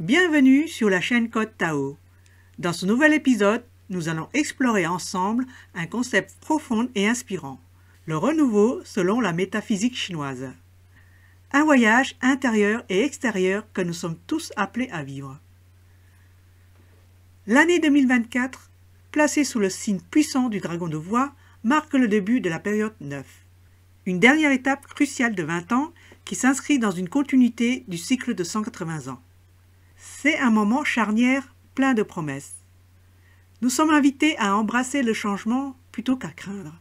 Bienvenue sur la chaîne Code Tao. Dans ce nouvel épisode, nous allons explorer ensemble un concept profond et inspirant, le renouveau selon la métaphysique chinoise. Un voyage intérieur et extérieur que nous sommes tous appelés à vivre. L'année 2024, placée sous le signe puissant du dragon de voix, marque le début de la période 9, une dernière étape cruciale de 20 ans qui s'inscrit dans une continuité du cycle de 180 ans. C'est un moment charnière plein de promesses. Nous sommes invités à embrasser le changement plutôt qu'à craindre.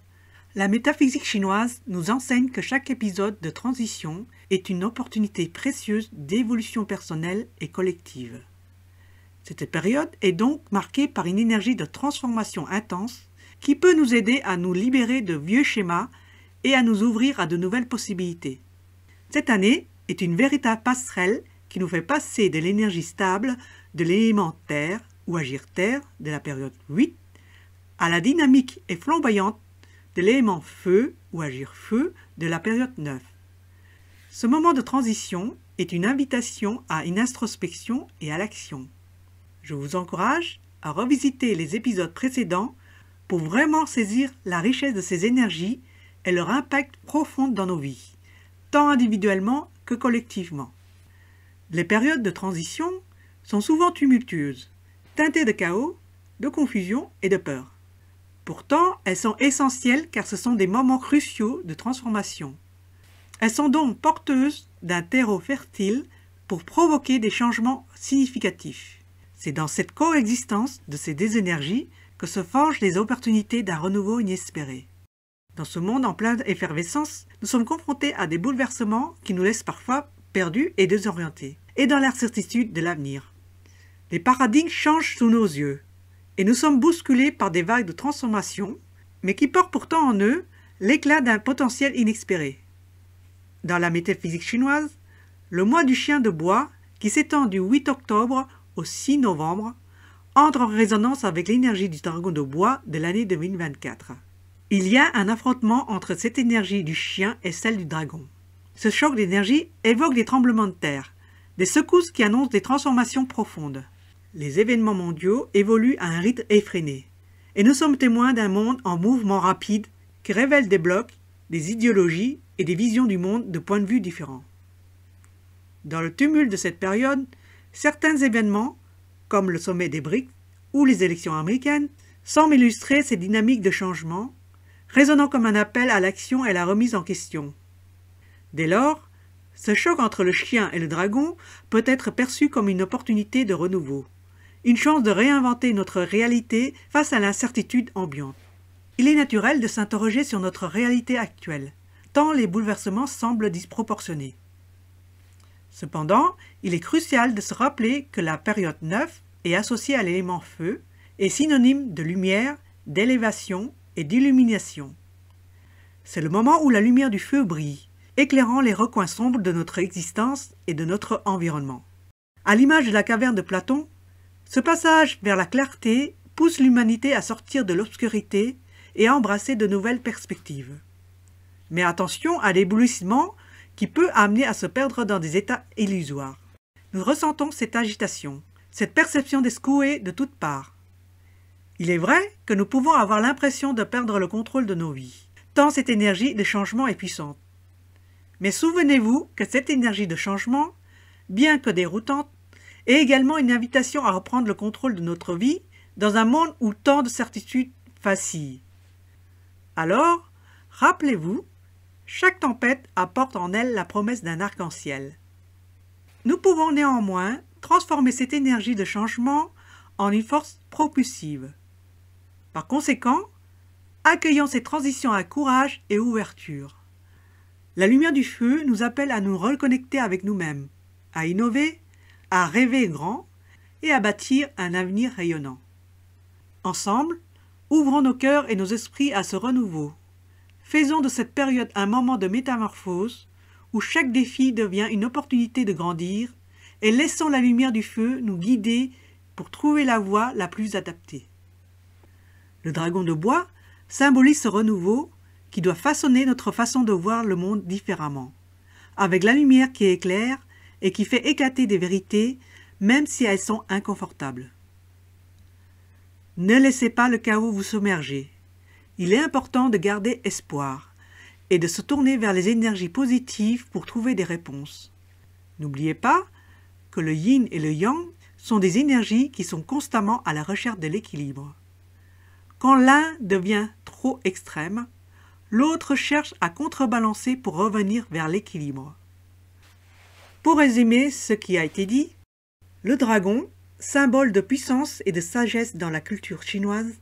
La métaphysique chinoise nous enseigne que chaque épisode de transition est une opportunité précieuse d'évolution personnelle et collective. Cette période est donc marquée par une énergie de transformation intense qui peut nous aider à nous libérer de vieux schémas et à nous ouvrir à de nouvelles possibilités. Cette année est une véritable passerelle nous fait passer de l'énergie stable de l'élément terre ou agir terre de la période 8 à la dynamique et flamboyante de l'élément feu ou agir feu de la période 9. Ce moment de transition est une invitation à une introspection et à l'action. Je vous encourage à revisiter les épisodes précédents pour vraiment saisir la richesse de ces énergies et leur impact profond dans nos vies, tant individuellement que collectivement. Les périodes de transition sont souvent tumultueuses, teintées de chaos, de confusion et de peur. Pourtant, elles sont essentielles car ce sont des moments cruciaux de transformation. Elles sont donc porteuses d'un terreau fertile pour provoquer des changements significatifs. C'est dans cette coexistence de ces deux énergies que se forgent les opportunités d'un renouveau inespéré. Dans ce monde en pleine effervescence, nous sommes confrontés à des bouleversements qui nous laissent parfois Perdu et désorienté, et dans l'incertitude de l'avenir. Les paradigmes changent sous nos yeux, et nous sommes bousculés par des vagues de transformation, mais qui portent pourtant en eux l'éclat d'un potentiel inexpéré. Dans la métaphysique chinoise, le mois du chien de bois, qui s'étend du 8 octobre au 6 novembre, entre en résonance avec l'énergie du dragon de bois de l'année 2024. Il y a un affrontement entre cette énergie du chien et celle du dragon. Ce choc d'énergie évoque des tremblements de terre, des secousses qui annoncent des transformations profondes. Les événements mondiaux évoluent à un rythme effréné, et nous sommes témoins d'un monde en mouvement rapide qui révèle des blocs, des idéologies et des visions du monde de points de vue différents. Dans le tumulte de cette période, certains événements, comme le sommet des BRICS ou les élections américaines, semblent illustrer ces dynamiques de changement, résonnant comme un appel à l'action et à la remise en question. Dès lors, ce choc entre le chien et le dragon peut être perçu comme une opportunité de renouveau, une chance de réinventer notre réalité face à l'incertitude ambiante. Il est naturel de s'interroger sur notre réalité actuelle, tant les bouleversements semblent disproportionnés. Cependant, il est crucial de se rappeler que la période 9 est associée à l'élément feu et synonyme de lumière, d'élévation et d'illumination. C'est le moment où la lumière du feu brille, éclairant les recoins sombres de notre existence et de notre environnement. À l'image de la caverne de Platon, ce passage vers la clarté pousse l'humanité à sortir de l'obscurité et à embrasser de nouvelles perspectives. Mais attention à l'éblouissement qui peut amener à se perdre dans des états illusoires. Nous ressentons cette agitation, cette perception des secoués de toutes parts. Il est vrai que nous pouvons avoir l'impression de perdre le contrôle de nos vies, tant cette énergie de changement est puissante. Mais souvenez-vous que cette énergie de changement, bien que déroutante, est également une invitation à reprendre le contrôle de notre vie dans un monde où tant de certitudes vacillent. Alors, rappelez-vous, chaque tempête apporte en elle la promesse d'un arc-en-ciel. Nous pouvons néanmoins transformer cette énergie de changement en une force propulsive. Par conséquent, accueillons ces transitions à courage et ouverture. La lumière du feu nous appelle à nous reconnecter avec nous-mêmes, à innover, à rêver grand et à bâtir un avenir rayonnant. Ensemble, ouvrons nos cœurs et nos esprits à ce renouveau. Faisons de cette période un moment de métamorphose où chaque défi devient une opportunité de grandir et laissons la lumière du feu nous guider pour trouver la voie la plus adaptée. Le dragon de bois symbolise ce renouveau qui doit façonner notre façon de voir le monde différemment, avec la lumière qui éclaire et qui fait éclater des vérités, même si elles sont inconfortables. Ne laissez pas le chaos vous submerger. Il est important de garder espoir et de se tourner vers les énergies positives pour trouver des réponses. N'oubliez pas que le yin et le yang sont des énergies qui sont constamment à la recherche de l'équilibre. Quand l'un devient trop extrême, l'autre cherche à contrebalancer pour revenir vers l'équilibre. Pour résumer ce qui a été dit, le dragon, symbole de puissance et de sagesse dans la culture chinoise,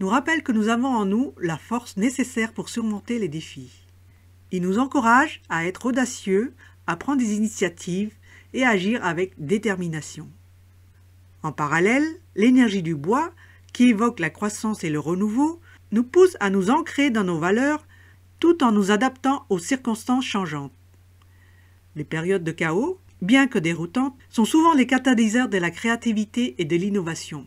nous rappelle que nous avons en nous la force nécessaire pour surmonter les défis. Il nous encourage à être audacieux, à prendre des initiatives et à agir avec détermination. En parallèle, l'énergie du bois, qui évoque la croissance et le renouveau, nous pousse à nous ancrer dans nos valeurs tout en nous adaptant aux circonstances changeantes. Les périodes de chaos, bien que déroutantes, sont souvent les catalyseurs de la créativité et de l'innovation.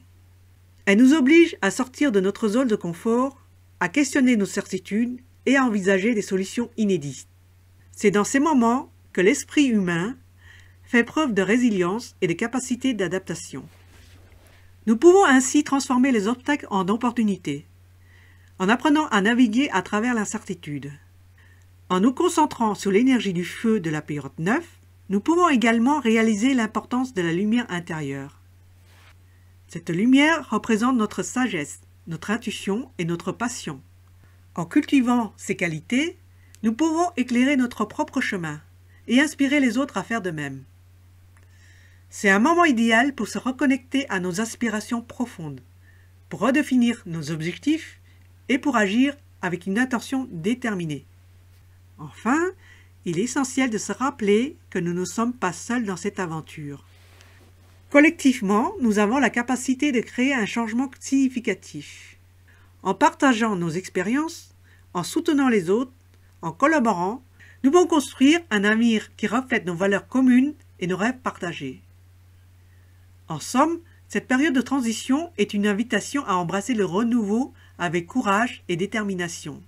Elles nous obligent à sortir de notre zone de confort, à questionner nos certitudes et à envisager des solutions inédites. C'est dans ces moments que l'esprit humain fait preuve de résilience et de capacité d'adaptation. Nous pouvons ainsi transformer les obstacles en opportunités, en apprenant à naviguer à travers l'incertitude. En nous concentrant sur l'énergie du feu de la période 9, nous pouvons également réaliser l'importance de la lumière intérieure. Cette lumière représente notre sagesse, notre intuition et notre passion. En cultivant ces qualités, nous pouvons éclairer notre propre chemin et inspirer les autres à faire de même. C'est un moment idéal pour se reconnecter à nos aspirations profondes, pour redéfinir nos objectifs et pour agir avec une intention déterminée. Enfin, il est essentiel de se rappeler que nous ne sommes pas seuls dans cette aventure. Collectivement, nous avons la capacité de créer un changement significatif. En partageant nos expériences, en soutenant les autres, en collaborant, nous pouvons construire un avenir qui reflète nos valeurs communes et nos rêves partagés. En somme, cette période de transition est une invitation à embrasser le renouveau avec courage et détermination.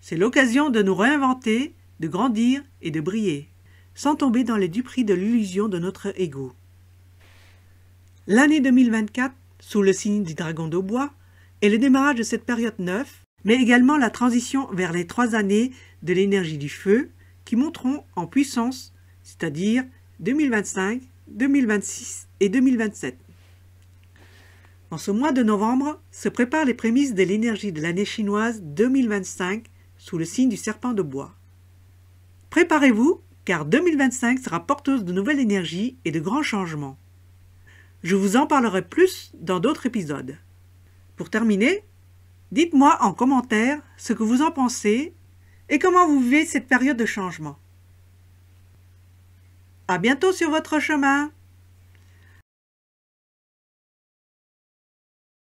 C'est l'occasion de nous réinventer, de grandir et de briller, sans tomber dans les duperies de l'illusion de notre ego. L'année 2024, sous le signe du dragon de bois, est le démarrage de cette période neuve, mais également la transition vers les trois années de l'énergie du feu qui monteront en puissance, c'est-à-dire 2025, 2026 et 2027. En ce mois de novembre se préparent les prémices de l'énergie de l'année chinoise 2025 sous le signe du serpent de bois. Préparez-vous, car 2025 sera porteuse de nouvelles énergies et de grands changements. Je vous en parlerai plus dans d'autres épisodes. Pour terminer, dites-moi en commentaire ce que vous en pensez et comment vous vivez cette période de changement. À bientôt sur votre chemin!